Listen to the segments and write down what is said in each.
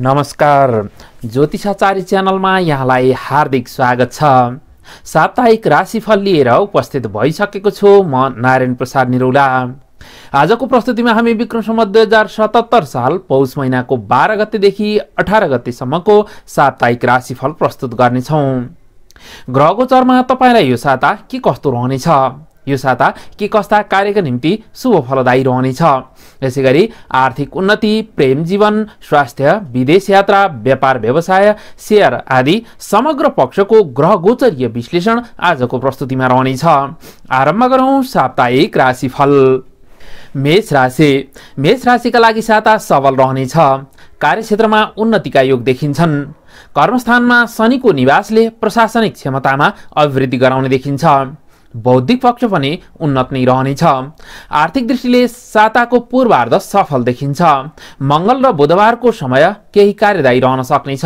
नमस्कार ज्योतिषाचार्य च्यानलमा यहाँलाई हार्दिक स्वागत छ साप्ताहिक राशिफल लिएर उपस्थित भइसकेको छु म नारायण प्रसाद निरौला आजको प्रस्तुतिमा हामी विक्रमसम्म दुई हजार सतहत्तर साल पौष महिनाको बाह्र गतेदेखि अठार गतेसम्मको साप्ताहिक राशिफल प्रस्तुत गर्नेछौँ ग्रह गोचरमा तपाईँलाई यो साता के कस्तो रहनेछ यो साता के कस्ता कार्यका निम्ति शुभ फलदायी रहनेछ यसै गरी आर्थिक उन्नति प्रेम जीवन स्वास्थ्य विदेश यात्रा व्यापार व्यवसाय सेयर आदि समग्र पक्षको ग्रह गोचरीय विश्लेषण आजको प्रस्तुतिमा रहनेछ आरम्भ गरौँ साप्ताहिक राशिफल मेष राशि मेष राशिका लागि साता सबल रहनेछ कार्यक्षेत्रमा उन्नतिका योग देखिन्छन् कर्मस्थानमा शनिको निवासले प्रशासनिक क्षमतामा अभिवृद्धि गराउने देखिन्छ बौद्धिक पक्ष पनि उन्नत नै रहनेछ आर्थिक दृष्टिले साताको पूर्वार्ध सफल देखिन्छ मङ्गल र बुधबारको समय केही कार्यदायी रहन सक्नेछ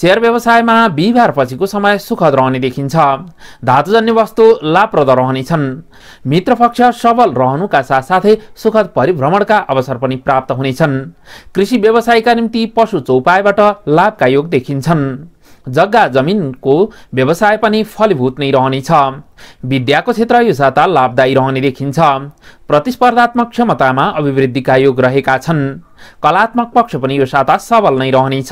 सेयर व्यवसायमा बिहिबार पछिको समय सुखद रहने देखिन्छ धातुजन्य वस्तु लाभप्रद रहनेछन् पक्ष सबल रहनुका साथसाथै सुखद परिभ्रमणका अवसर पनि प्राप्त हुनेछन् कृषि व्यवसायका निम्ति पशु चौपायबाट लाभका योग देखिन्छन् जग्गा जमिनको व्यवसाय पनि फलीभूत नै रहनेछ विद्याको क्षेत्र यो साता लाभदायी रहने देखिन्छ प्रतिस्पर्धात्मक क्षमतामा अभिवृद्धिका योग रहेका छन् कलात्मक पक्ष पनि यो साता सबल नै रहनेछ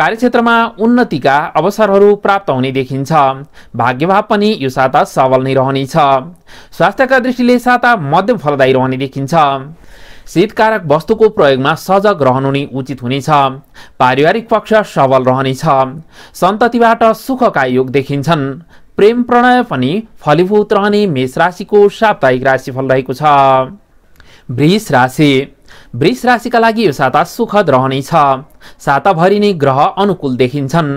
कार्यक्षेत्रमा उन्नतिका अवसरहरू प्राप्त हुने देखिन्छ भाग्यभाव पनि यो साता सबल नै रहनेछ स्वास्थ्यका दृष्टिले साता मध्यम फलदायी रहने देखिन्छ शीतकारक वस्तुको प्रयोगमा सजग रहनु नै उचित हुनेछ पारिवारिक पक्ष सबल रहनेछ सन्ततिबाट सुखका योग देखिन्छन् प्रेम प्रणय पनि फलीभूत रहने मेष राशिको साप्ताहिक राशिफल रहेको छ वृष राशि वृष राशिका लागि यो साता सुखद रहनेछ साताभरि नै ग्रह अनुकूल देखिन्छन्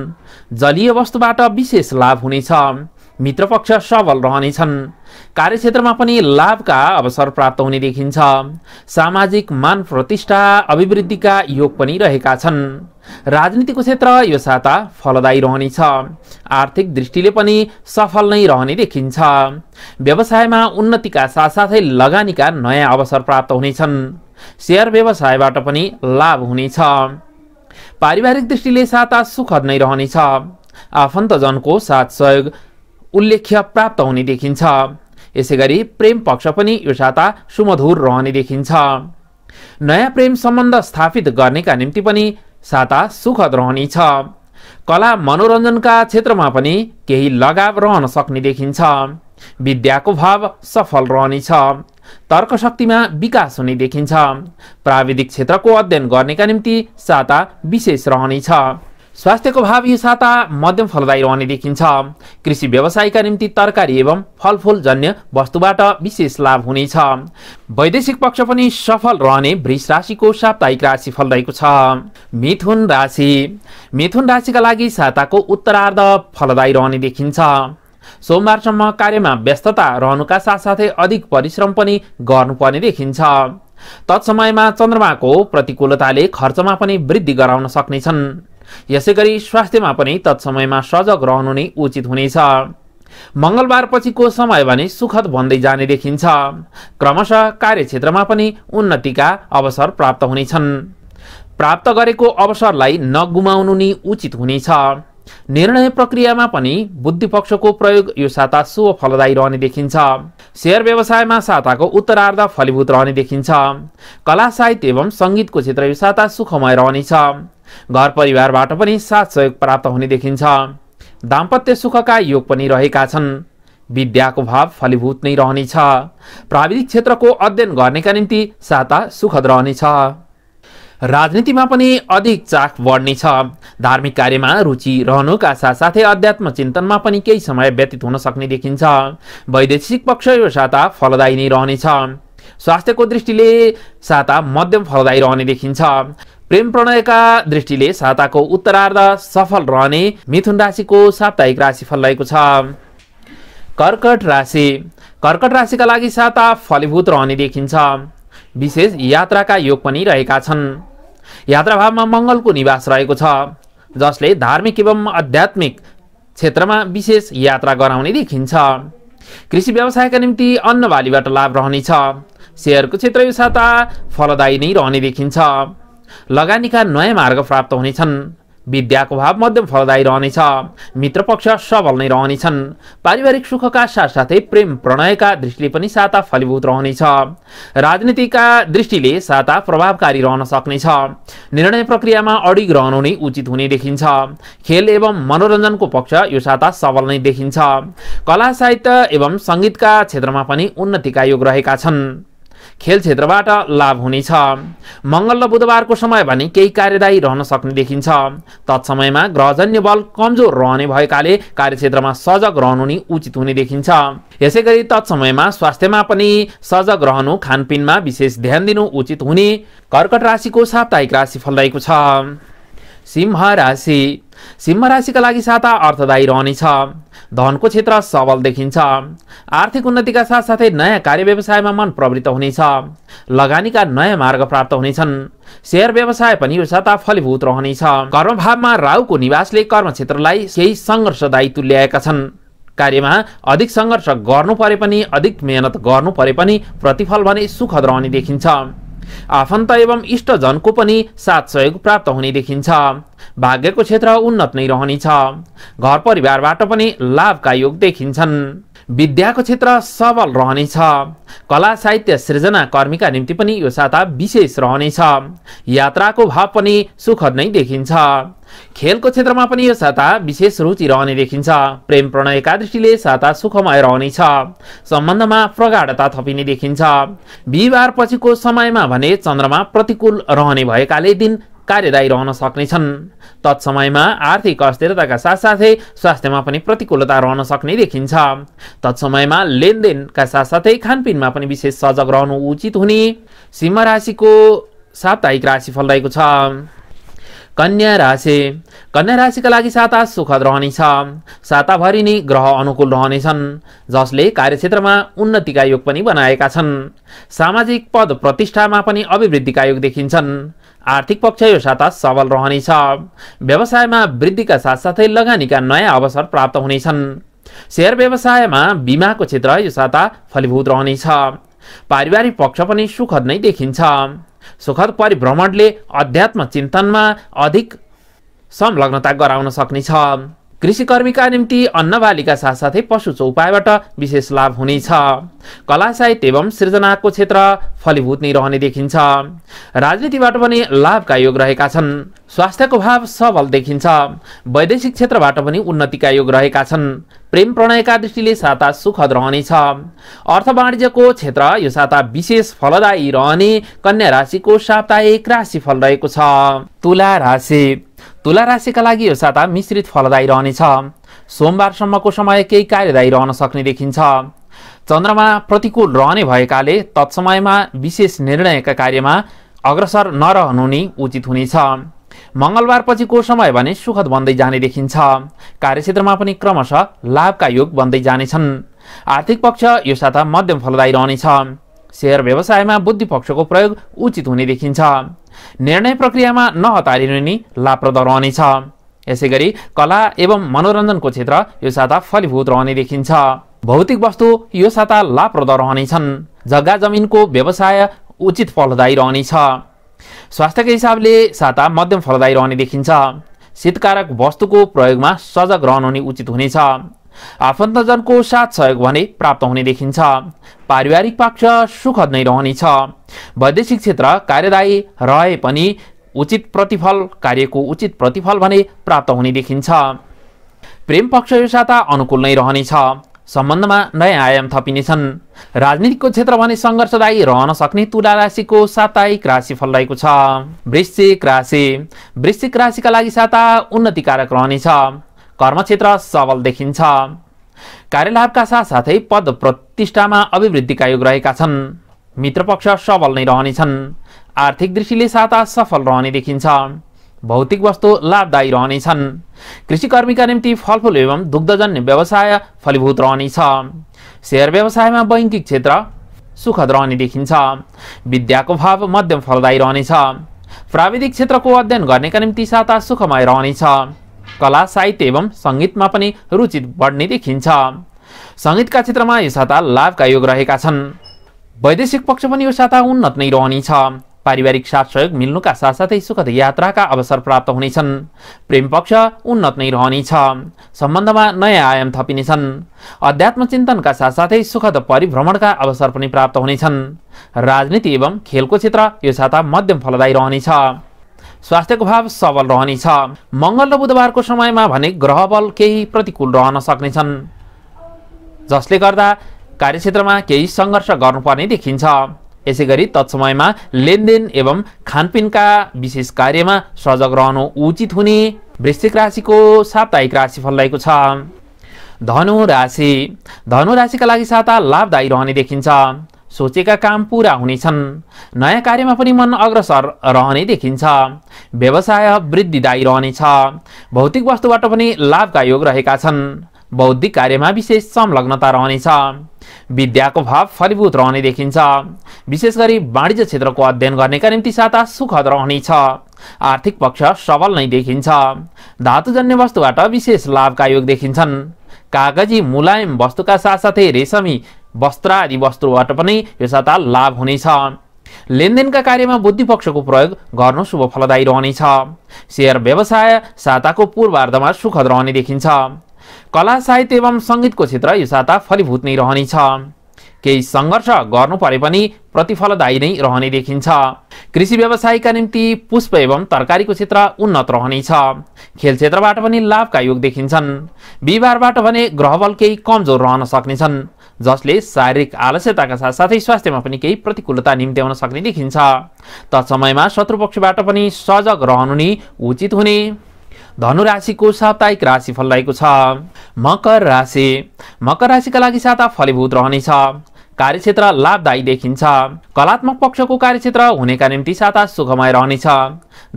जलीय वस्तुबाट विशेष लाभ हुनेछ मित्रपक्ष सबल रहनेछन् कार्यक्षेत्रमा पनि लाभका अवसर प्राप्त हुने देखिन्छ सामाजिक मान प्रतिष्ठा अभिवृद्धिका योग पनि रहेका छन् राजनीतिको क्षेत्र यो साता फलदायी रहनेछ आर्थिक दृष्टिले पनि सफल नै रहने देखिन्छ व्यवसायमा उन्नतिका साथसाथै लगानीका नयाँ अवसर प्राप्त हुनेछन् सेयर व्यवसायबाट पनि लाभ हुनेछ पारिवारिक दृष्टिले साता सुखद नै रहनेछ आफन्तजनको साथ सहयोग उल्लेख्य प्राप्त हुने देखिन्छ यसैगरी प्रेम पक्ष पनि यो साता सुमधुर रहने देखिन्छ नयाँ प्रेम सम्बन्ध स्थापित गर्नेका निम्ति पनि साता सुखद रहनेछ कला मनोरञ्जनका क्षेत्रमा पनि केही लगाव रहन सक्ने देखिन्छ विद्याको भाव सफल रहनेछ तर्कशक्तिमा विकास हुने देखिन्छ प्राविधिक क्षेत्रको अध्ययन गर्नेका निम्ति साता विशेष रहनेछ स्वास्थ्यको भाव यो साता मध्यम फलदायी रहने देखिन्छ कृषि व्यवसायका निम्ति तरकारी एवं फलफुल जन्य वस्तुबाट विशेष लाभ हुनेछ वैदेशिक पक्ष पनि सफल रहने वृष राशिको साप्ताहिक राशि फल रहेको छ मिथुन राशि मिथुन राशिका लागि साताको उत्तरार्ध फलदायी रहने देखिन्छ सोमबारसम्म कार्यमा व्यस्तता रहनुका साथसाथै अधिक परिश्रम पनि गर्नुपर्ने देखिन्छ तत्समयमा चन्द्रमाको प्रतिकूलताले खर्चमा पनि वृद्धि गराउन सक्नेछन् यसै गरी स्वास्थ्यमा पनि तत्समयमा सजग रहनु नै उचित हुनेछ मङ्गलबारपछिको समय भने सुखद भन्दै जाने देखिन्छ क्रमशः कार्यक्षेत्रमा पनि उन्नतिका अवसर प्राप्त हुनेछन् प्राप्त गरेको अवसरलाई नगुमाउनु नै उचित हुनेछ निर्णय प्रक्रियामा पनि बुद्धिपक्षको प्रयोग यो साता शुभ फलदायी रहने देखिन्छ सेयर व्यवसायमा साताको उत्तरार्ध फलीभूत रहने देखिन्छ कला साहित्य एवं सङ्गीतको क्षेत्र यो साता सुखमय रहनेछ घर परिवारबाट पनि साथ सहयोग प्राप्त हुने देखिन्छ दाम्पत्य सुखका योग पनि रहेका छन् विद्याको भाव फलीभूत नै रहनेछ प्राविधिक क्षेत्रको अध्ययन गर्नेका निम्ति साता सुखद रहनेछ राजनीतिमा पनि अधिक चाख बढ्नेछ धार्मिक कार्यमा रुचि रहनुका साथै अध्यात्म चिन्तनमा पनि केही समय व्यतीत हुन सक्ने देखिन्छ वैदेशिक पक्ष यो साता फलदायी नै रहनेछ स्वास्थ्यको दृष्टिले साता मध्यम फलदायी रहने देखिन्छ प्रेम प्रणयका दृष्टिले साताको उत्तरार्ध सफल रहने मिथुन राशिको साप्ताहिक राशिफल रहेको छ कर्कट राशि कर्कट राशिका लागि साता फलीभूत रहने देखिन्छ विशेष यात्राका योग पनि रहेका छन् यात्राभावमा मङ्गलको निवास रहेको छ जसले धार्मिक एवं आध्यात्मिक क्षेत्रमा विशेष यात्रा गराउने देखिन्छ कृषि व्यवसायका निम्ति अन्नबालीबाट लाभ रहनेछ सेयरको क्षेत्र यो साता फलदायी नै रहने देखिन्छ लगानीका नयाँ मार्ग प्राप्त हुनेछन् विद्याको भाव मध्यम फलदायी रहनेछ मित्रपक्ष सबल नै रहनेछन् पारिवारिक सुखका साथसाथै प्रेम प्रणयका दृष्टिले पनि साता फलीभूत रहनेछ राजनीतिका दृष्टिले साता प्रभावकारी रहन सक्नेछ निर्णय प्रक्रियामा अडिग रहनु नै उचित हुने देखिन्छ खेल एवं मनोरञ्जनको पक्ष यो साता सबल नै देखिन्छ कला साहित्य एवं सङ्गीतका क्षेत्रमा पनि उन्नतिका योग रहेका छन् खेल क्षेत्रबाट लाभ हुनेछ मङ्गल र बुधबारको समय भने केही कार्यदायी रहन सक्ने देखिन्छ तत्समयमा ग्रहजन्य बल कमजोर रहने भएकाले कार्यक्षेत्रमा सजग रहनु नै उचित हुने देखिन्छ यसै गरी तत्समयमा स्वास्थ्यमा पनि सजग रहनु खानपिनमा विशेष ध्यान दिनु उचित हुने कर्कट राशिको साप्ताहिक राशिफल रहेको छ सिंह राशि सिंह राशिका लागि साता अर्थदायी रहनेछ धनको क्षेत्र सबल देखिन्छ आर्थिक उन्नतिका साथसाथै नयाँ कार्य व्यवसायमा मन प्रवृत्त हुनेछ लगानीका नयाँ मार्ग प्राप्त हुनेछन् सेयर व्यवसाय पनि यो साता फलीभूत रहनेछ कर्मभावमा राहुको निवासले कर्मक्षेत्रलाई केही सङ्घर्षदायी तुल्याएका छन् कार्यमा अधिक सङ्घर्ष गर्नु परे पनि अधिक मेहनत गर्नु परे पनि प्रतिफल भने सुखद रहने देखिन्छ आफन्त एवं इष्टजनको पनि साथ सहयोग प्राप्त हुने देखिन्छ भाग्यको क्षेत्र उन्नत नै रहनेछ घर परिवारबाट पनि लाभका योग देखिन्छन् विद्याको क्षेत्र सबल रहनेछ कला साहित्य सृजना कर्मीका निम्ति पनि यो साता विशेष रहनेछ यात्राको भाव पनि सुखद नै देखिन्छ खेलको क्षेत्रमा पनि यो साता विशेष रुचि रहने देखिन्छ प्रेम प्रणयका दृष्टिले साता सुखमय रहनेछ सम्बन्धमा प्रगाढता थपिने देखिन्छ बिहिबार पछिको समयमा भने चन्द्रमा प्रतिकूल रहने भएकाले दिन कार्यदायी रहन सक्नेछन् तत्समयमा आर्थिक अस्थिरताका साथसाथै स्वास्थ्यमा पनि प्रतिकूलता रहन सक्ने देखिन्छ तत्समयमा लेनदेनका साथसाथै खानपिनमा पनि विशेष सजग रहनु उचित हुने सिंह राशिको साप्ताहिक राशिफल रहेको छ कन्या राशि कन्या राशिका लागि साता सुखद रहनेछ साताभरि नै ग्रह अनुकूल रहनेछन् जसले कार्यक्षेत्रमा उन्नतिका योग पनि बनाएका छन् सामाजिक पद प्रतिष्ठामा पनि अभिवृद्धिका योग देखिन्छन् आर्थिक पक्ष यो साता सबल रहनेछ व्यवसायमा वृद्धिका साथसाथै लगानीका नयाँ अवसर प्राप्त हुनेछन् सेयर व्यवसायमा बिमाको क्षेत्र यो साता फलीभूत रहनेछ पारिवारिक पक्ष पनि सुखद नै देखिन्छ सुखद परिभ्रमणले अध्यात्म चिन्तनमा अधिक संलग्नता गराउन सक्नेछ कृषिकर्मीका निम्ति अन्नबालीका साथसाथै पशु चौपायबाट विशेष लाभ हुनेछ कला साहित्य एवं सृजनाको क्षेत्र फलीभूत नै रहने देखिन्छ राजनीतिबाट पनि लाभका योग रहेका छन् स्वास्थ्यको भाव सबल देखिन्छ वैदेशिक क्षेत्रबाट पनि उन्नतिका योग रहेका छन् प्रेम प्रणयका दृष्टिले साता सुखद रहनेछ अर्थ वाणिज्यको क्षेत्र यो साता विशेष फलदायी रहने कन्या राशिको साप्ताहिक फल रहेको छ तुला राशि तुला राशिका लागि यो साता मिश्रित फलदायी रहनेछ सोमबारसम्मको समय केही कार्यदायी रहन सक्ने देखिन्छ चन्द्रमा प्रतिकूल रहने भएकाले तत्समयमा विशेष निर्णयका कार्यमा अग्रसर नरहनु नै उचित हुनेछ मङ्गलबार पछिको समय भने सुखद बन्दै जाने देखिन्छ कार्यक्षेत्रमा पनि क्रमशः लाभका योग बन्दै जानेछन् आर्थिक पक्ष यो साता मध्यम फलदायी रहनेछ सेयर व्यवसायमा बुद्धि पक्षको प्रयोग उचित हुने देखिन्छ निर्णय प्रक्रियामा नहतारिनु नै लाभप्रद रहनेछ यसै गरी कला एवं मनोरञ्जनको क्षेत्र यो साता फलीभूत रहने देखिन्छ भौतिक वस्तु यो साता लाप्रद रहनेछन् जग्गा जमिनको व्यवसाय उचित फलदायी रहनेछ स्वास्थ्यको हिसाबले साता मध्यम फलदायी रहने देखिन्छ शीतकारक वस्तुको प्रयोगमा सजग रहनु नै उचित हुनेछ आफन्तजनको साथ सहयोग भने प्राप्त हुने देखिन्छ पारिवारिक पक्ष सुखद नै रहनेछ वैदेशिक क्षेत्र कार्यदायी रहे पनि उचित प्रतिफल कार्यको उचित प्रतिफल भने प्राप्त हुने देखिन्छ प्रेम पक्ष यो साता अनुकूल नै रहनेछ सम्बन्धमा नयाँ आयाम थपिनेछन् राजनीतिको क्षेत्र भने सङ्घर्षदायी रहन सक्ने तुला राशिको साप्ताहिक राशिफल रहेको छ वृश्चिक राशि वृश्चिक राशिका लागि साता उन्नतिकारक रहनेछ कर्मक्षेत्र सबल देखिन्छ कार्यलाभका साथसाथै पद प्रतिष्ठामा अभिवृद्धिका योग रहेका छन् मित्रपक्ष सबल नै रहनेछन् आर्थिक दृष्टिले साता सफल रहने देखिन्छ भौतिक वस्तु लाभदायी रहनेछन् कृषिकर्मीका निम्ति फलफुल एवं दुग्धजन्य व्यवसाय फलीभूत रहनेछ सेयर व्यवसायमा बैङ्किक क्षेत्र सुखद रहने देखिन्छ विद्याको भाव मध्यम फलदायी रहनेछ प्राविधिक क्षेत्रको अध्ययन गर्नेका निम्ति साता सुखमय रहनेछ कला साहित्य एवं सङ्गीतमा पनि रुचि बढ्ने देखिन्छ सङ्गीतका क्षेत्रमा यो साता लाभका योग रहेका छन् वैदेशिक पक्ष पनि यो साता उन्नत नै रहनेछ पारिवारिक साथ सहयोग मिल्नुका साथसाथै सुखद यात्राका अवसर प्राप्त हुनेछन् प्रेम पक्ष उन्नत नै रहनेछ सम्बन्धमा नयाँ आयाम थपिनेछन् अध्यात्म चिन्तनका साथसाथै सुखद परिभ्रमणका अवसर पनि प्राप्त हुनेछन् राजनीति एवं खेलको क्षेत्र यो साता मध्यम फलदायी रहनेछ स्वास्थ्यको भाव सबल रहनेछ मङ्गल र बुधबारको समयमा भने ग्रह बल केही प्रतिकूल रहन सक्नेछन् जसले गर्दा कार्यक्षेत्रमा केही सङ्घर्ष गर्नुपर्ने देखिन्छ यसै गरी तत्समयमा लेनदेन एवं खानपिनका विशेष कार्यमा सजग रहनु उचित हुने वृश्चिक राशिको साप्ताहिक राशिफल रहेको छ धनु राशि धनु राशिका लागि साता लाभदायी रहने देखिन्छ सोचेका काम पुरा हुनेछन् नयाँ कार्यमा पनि मन अग्रसर रहने देखिन्छ व्यवसाय वृद्धिदायी रहनेछ भौतिक वस्तुबाट पनि लाभका योग रहेका छन् बौद्धिक कार्यमा विशेष संलग्नता रहनेछ विद्याको भाव फलीभूत रहने देखिन्छ विशेष गरी वाणिज्य क्षेत्रको अध्ययन गर्नेका निम्ति साता सुखद रहनेछ आर्थिक पक्ष सबल नै देखिन्छ धातुजन्य वस्तुबाट विशेष लाभका योग देखिन्छन् कागजी मुलायम वस्तुका साथसाथै रेशमी वस्त्र आदि वस्तुबाट पनि यो साता लाभ हुनेछ लेनदेनका कार्यमा बुद्धिपक्षको प्रयोग गर्नु शुभ फलदायी रहनेछ सेयर व्यवसाय साताको पूर्वार्धमा सुखद रहने देखिन्छ कला साहित्य एवं सङ्गीतको क्षेत्र यो साता फलीभूत नै रहनेछ केही सङ्घर्ष गर्नु परे पनि प्रतिफलदायी नै रहने देखिन्छ कृषि व्यवसायका निम्ति पुष्प एवं तरकारीको क्षेत्र उन्नत रहनेछ खेल क्षेत्रबाट पनि लाभका योग देखिन्छन् बिहिबारबाट भने ग्रहबल केही कमजोर रहन सक्नेछन् जसले शारीरिक आलस्यताका साथसाथै स्वास्थ्यमा पनि केही प्रतिकूलता निम्त्याउन सक्ने देखिन्छ तत्समयमा शत्रुपक्षबाट पनि सजग रहनु नै उचित हुने धनु राशिको साप्ताहिक राशिफल रहेको छ मकर राशि मकर राशिका लागि साता फलीभूत रहनेछ कार्यक्षेत्र लाभदायी देखिन्छ कलात्मक पक्षको कार्यक्षेत्र हुनेका निम्ति साता सुखमय रहनेछ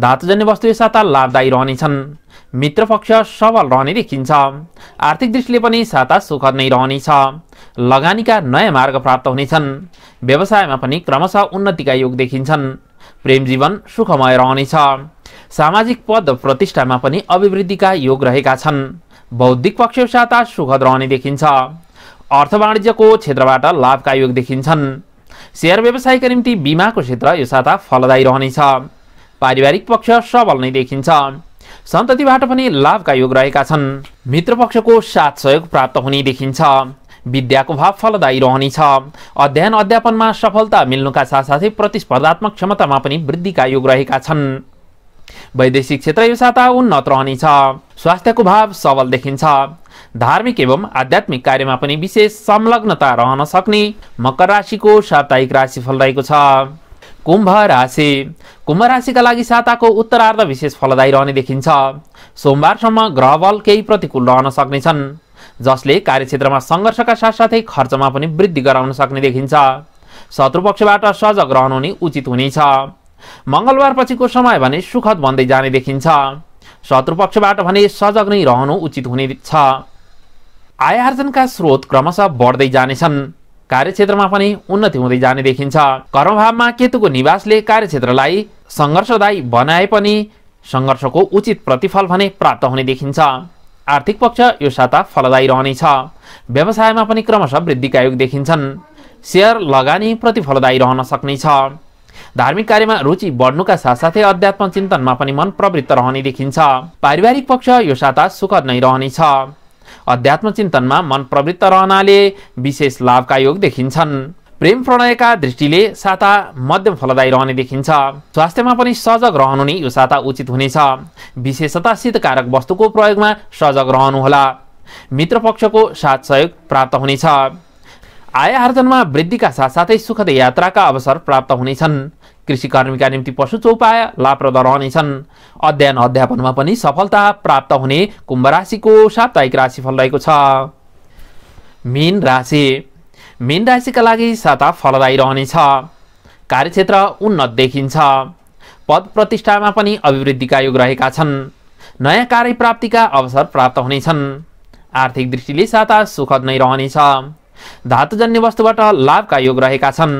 धातुजन्य वस्तु साता लाभदायी रहनेछन् मित्र पक्ष सबल रहने देखिन्छ आर्थिक दृष्टिले पनि साता सुखद नै रहनेछ लगानीका नयाँ मार्ग प्राप्त हुनेछन् व्यवसायमा पनि क्रमशः उन्नतिका योग देखिन्छन् प्रेम जीवन सुखमय रहनेछ सामाजिक पद प्रतिष्ठामा पनि अभिवृद्धिका योग रहेका छन् बौद्धिक पक्षता सुखद रहने देखिन्छ अर्थ वाणिज्यको क्षेत्रबाट लाभका योग देखिन्छन् सेयर व्यवसायका निम्ति बिमाको क्षेत्र यो साता फलदायी रहनेछ पारिवारिक पक्ष सबल नै देखिन्छ सन्ततिबाट पनि लाभका योग रहेका छन् मित्र पक्षको साथ सहयोग प्राप्त हुने देखिन्छ विद्याको भाव फलदायी रहनेछ अध्ययन अध्यापनमा सफलता मिल्नुका साथसाथै प्रतिस्पर्धात्मक क्षमतामा पनि वृद्धिका योग रहेका छन् वैदेशिक क्षेत्र यो साता उन्नत रहनेछ स्वास्थ्यको भाव सबल देखिन्छ धार्मिक एवं आध्यात्मिक कार्यमा पनि विशेष संलग्नता रहन सक्ने मकर राशिको साप्ताहिक राशिफल रहेको छ कुम्भ राशि कुम्भ राशिका लागि साताको उत्तरार्ध विशेष फलदायी रहने देखिन्छ सोमबारसम्म ग्रह बल केही प्रतिकूल रहन सक्नेछन् जसले कार्यक्षेत्रमा सङ्घर्षका साथसाथै खर्चमा पनि वृद्धि गराउन सक्ने देखिन्छ शत्रु पक्षबाट सजग रहनु नै उचित हुनेछ मङ्गलबार पछिको समय भने सुखद भन्दै जाने देखिन्छ शत्रुपक्षबाट भने सजग नै रहनु उचित हुनेछ आय आर्जनका स्रोत क्रमशः बढ्दै जानेछन् कार्यक्षेत्रमा पनि उन्नति हुँदै जाने देखिन्छ कर्मभावमा केतुको निवासले कार्यक्षेत्रलाई सङ्घर्षदायी बनाए पनि सङ्घर्षको उचित प्रतिफल भने प्राप्त हुने देखिन्छ आर्थिक पक्ष यो साता फलदायी रहनेछ व्यवसायमा पनि क्रमशः वृद्धिका योग देखिन्छन् सेयर लगानी प्रतिफलदायी रहन सक्नेछ धार्मिक कार्यमा रुचि बढ्नुका साथसाथै अध्यात्म चिन्तनमा पनि मन प्रवृत्त रहने देखिन्छ पारिवारिक पक्ष यो साता सुखद नै रहनेछ अध्यात्म चिन्तनमा मन प्रवृत्त रहनाले विशेष लाभका योग देखिन्छन् प्रेम प्रणयका दृष्टिले साता मध्यम फलदायी रहने देखिन्छ स्वास्थ्यमा पनि सजग रहनु नै यो साता उचित हुनेछ विशेषता सिद्धकारक वस्तुको प्रयोगमा सजग रहनुहोला मित्र पक्षको साथ सहयोग प्राप्त हुनेछ आय आर्जनमा वृद्धिका साथसाथै सुखद यात्राका अवसर प्राप्त हुनेछन् कृषि कर्मीका निम्ति पशु चौपाय लाभप्रद रहनेछन् अध्ययन अध्यापनमा पनि सफलता प्राप्त हुने कुम्भ राशिको साप्ताहिक राशिफल रहेको छ मीन राशि मीन राशिका लागि साता फलदायी रहनेछ कार्यक्षेत्र उन्नत देखिन्छ पद प्रतिष्ठामा पनि अभिवृद्धिका योग रहेका छन् नयाँ कार्य प्राप्तिका अवसर प्राप्त हुनेछन् आर्थिक दृष्टिले साता सुखद नै रहनेछ धातुजन्य वस्तुबाट लाभका योग रहेका छन्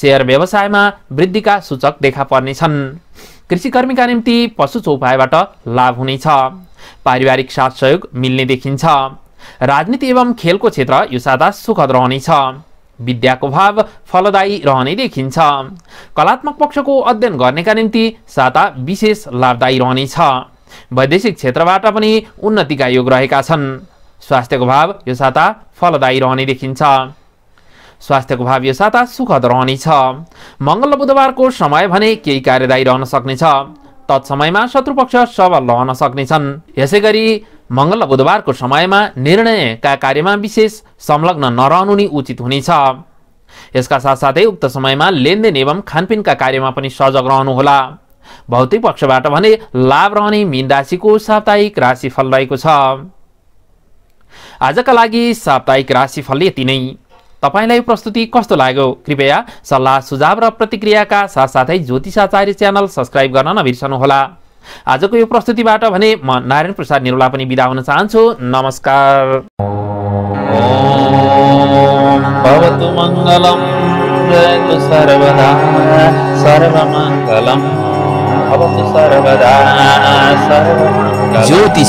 सेयर व्यवसायमा वृद्धिका सूचक देखा पर्नेछन् कृषिकर्मीका निम्ति पशु चौपायबाट लाभ हुनेछ पारिवारिक साथ सहयोग मिल्ने देखिन्छ राजनीति एवं खेलको क्षेत्र यो साता सुखद रहनेछ विद्याको भाव फलदायी रहने देखिन्छ कलात्मक पक्षको अध्ययन गर्नेका निम्ति साता विशेष लाभदायी रहनेछ वैदेशिक क्षेत्रबाट पनि उन्नतिका योग रहेका छन् स्वास्थ्यको भाव यो साता फलदायी रहने देखिन्छ स्वास्थ्यको भाव यो साता सुखद रहनेछ मङ्गल बुधबारको समय भने केही कार्यदायी रहन सक्नेछ तत्समयमा शत्रुपक्ष सबल रहन सक्नेछन् यसै गरी मङ्गल बुधबारको समयमा निर्णयका कार्यमा विशेष संलग्न नरहनु नै उचित हुनेछ यसका साथसाथै उक्त समयमा लेनदेन एवं खानपिनका कार्यमा पनि सजग रहनुहोला भौतिक पक्षबाट भने लाभ रहने मीन राशिको साप्ताहिक राशिफल रहेको छ आजका लागि साप्ताहिक राशिफल यति नै तपाईँलाई प्रस्तुति कस्तो लाग्यो कृपया सल्लाह सुझाव र प्रतिक्रियाका साथसाथै ज्योतिषाचार्य च्यानल सब्सक्राइब गर्न नबिर्सनुहोला आजको यो प्रस्तुतिबाट भने म नारायण प्रसाद निरुला पनि बिदा हुन चाहन्छु नमस्कार भवतु जयतु सर्वदा सर्वमङ्गलम् भवतु सर्वदा सर्वमङ्गलम ज्योति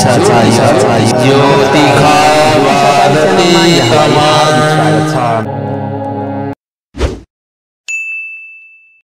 ज्योति